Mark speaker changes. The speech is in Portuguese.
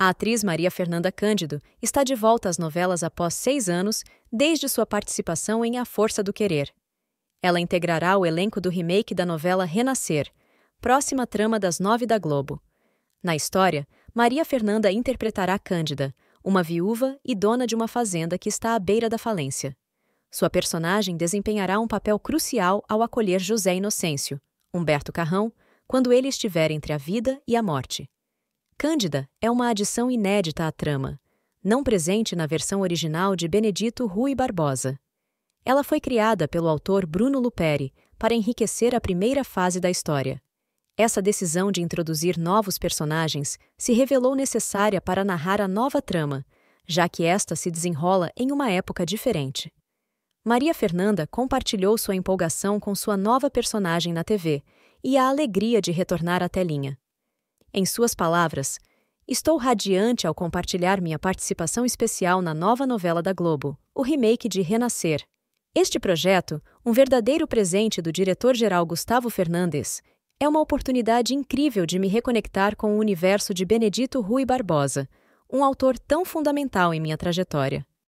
Speaker 1: A atriz Maria Fernanda Cândido está de volta às novelas após seis anos, desde sua participação em A Força do Querer. Ela integrará o elenco do remake da novela Renascer, próxima trama das nove da Globo. Na história, Maria Fernanda interpretará Cândida, uma viúva e dona de uma fazenda que está à beira da falência. Sua personagem desempenhará um papel crucial ao acolher José Inocêncio, Humberto Carrão, quando ele estiver entre a vida e a morte. Cândida é uma adição inédita à trama, não presente na versão original de Benedito Rui Barbosa. Ela foi criada pelo autor Bruno Luperi para enriquecer a primeira fase da história. Essa decisão de introduzir novos personagens se revelou necessária para narrar a nova trama, já que esta se desenrola em uma época diferente. Maria Fernanda compartilhou sua empolgação com sua nova personagem na TV e a alegria de retornar à telinha. Em suas palavras, estou radiante ao compartilhar minha participação especial na nova novela da Globo, o remake de Renascer. Este projeto, um verdadeiro presente do diretor-geral Gustavo Fernandes, é uma oportunidade incrível de me reconectar com o universo de Benedito Rui Barbosa, um autor tão fundamental em minha trajetória.